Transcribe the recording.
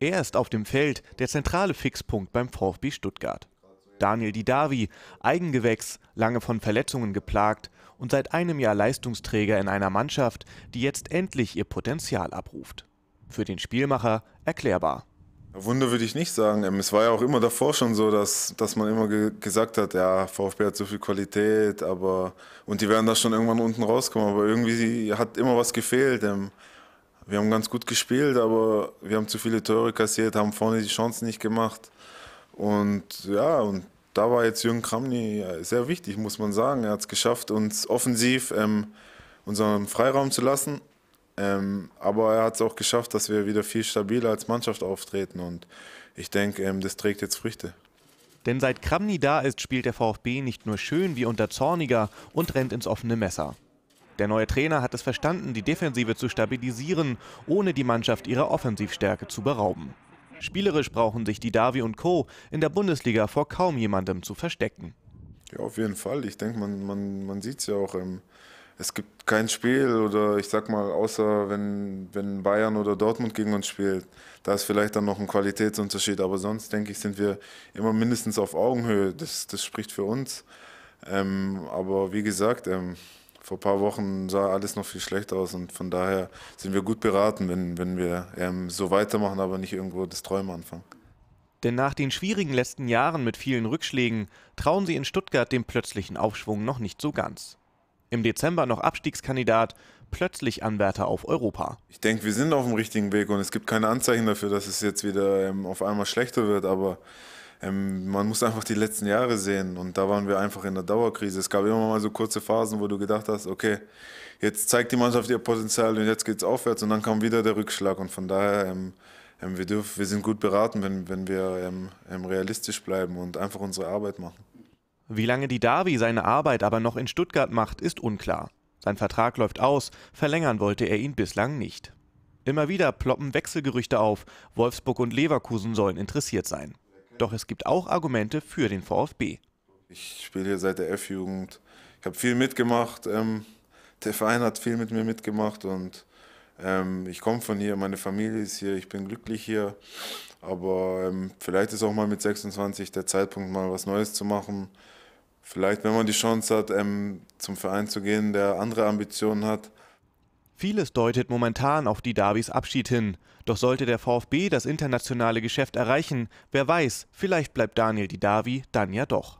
Er ist auf dem Feld der zentrale Fixpunkt beim VfB Stuttgart. Daniel Didavi, Eigengewächs, lange von Verletzungen geplagt und seit einem Jahr Leistungsträger in einer Mannschaft, die jetzt endlich ihr Potenzial abruft. Für den Spielmacher erklärbar. Wunder würde ich nicht sagen. Ähm, es war ja auch immer davor schon so, dass, dass man immer ge gesagt hat, ja, VfB hat so viel Qualität, aber und die werden da schon irgendwann unten rauskommen. Aber irgendwie hat immer was gefehlt. Ähm wir haben ganz gut gespielt, aber wir haben zu viele Tore kassiert, haben vorne die Chancen nicht gemacht. Und ja, und da war jetzt Jürgen Kramny sehr wichtig, muss man sagen. Er hat es geschafft, uns offensiv ähm, unseren Freiraum zu lassen. Ähm, aber er hat es auch geschafft, dass wir wieder viel stabiler als Mannschaft auftreten. Und ich denke, ähm, das trägt jetzt Früchte. Denn seit Kramny da ist, spielt der VfB nicht nur schön wie unter Zorniger und rennt ins offene Messer. Der neue Trainer hat es verstanden, die Defensive zu stabilisieren, ohne die Mannschaft ihrer Offensivstärke zu berauben. Spielerisch brauchen sich die Davi und Co. in der Bundesliga vor kaum jemandem zu verstecken. Ja, auf jeden Fall. Ich denke, man, man, man sieht es ja auch. Ähm, es gibt kein Spiel oder ich sag mal, außer wenn, wenn Bayern oder Dortmund gegen uns spielt, da ist vielleicht dann noch ein Qualitätsunterschied. Aber sonst, denke ich, sind wir immer mindestens auf Augenhöhe. Das, das spricht für uns. Ähm, aber wie gesagt, ähm, vor ein paar Wochen sah alles noch viel schlechter aus und von daher sind wir gut beraten, wenn, wenn wir ähm, so weitermachen, aber nicht irgendwo das Träumen anfangen. Denn nach den schwierigen letzten Jahren mit vielen Rückschlägen trauen sie in Stuttgart dem plötzlichen Aufschwung noch nicht so ganz. Im Dezember noch Abstiegskandidat, plötzlich Anwärter auf Europa. Ich denke, wir sind auf dem richtigen Weg und es gibt keine Anzeichen dafür, dass es jetzt wieder ähm, auf einmal schlechter wird, aber ähm, man muss einfach die letzten Jahre sehen und da waren wir einfach in der Dauerkrise. Es gab immer mal so kurze Phasen, wo du gedacht hast, okay, jetzt zeigt die Mannschaft ihr Potenzial und jetzt geht es aufwärts und dann kam wieder der Rückschlag und von daher ähm, ähm wir, dürfen, wir sind gut beraten, wenn, wenn wir ähm, ähm, realistisch bleiben und einfach unsere Arbeit machen. Wie lange die Davi seine Arbeit aber noch in Stuttgart macht, ist unklar. Sein Vertrag läuft aus, verlängern wollte er ihn bislang nicht. Immer wieder ploppen Wechselgerüchte auf, Wolfsburg und Leverkusen sollen interessiert sein. Doch es gibt auch Argumente für den VfB. Ich spiele hier seit der F-Jugend. Ich habe viel mitgemacht. Ähm, der Verein hat viel mit mir mitgemacht und ähm, ich komme von hier, meine Familie ist hier, ich bin glücklich hier. Aber ähm, vielleicht ist auch mal mit 26 der Zeitpunkt, mal was Neues zu machen. Vielleicht, wenn man die Chance hat, ähm, zum Verein zu gehen, der andere Ambitionen hat, Vieles deutet momentan auf die Davis Abschied hin. Doch sollte der VfB das internationale Geschäft erreichen, wer weiß, vielleicht bleibt Daniel die Davi dann ja doch.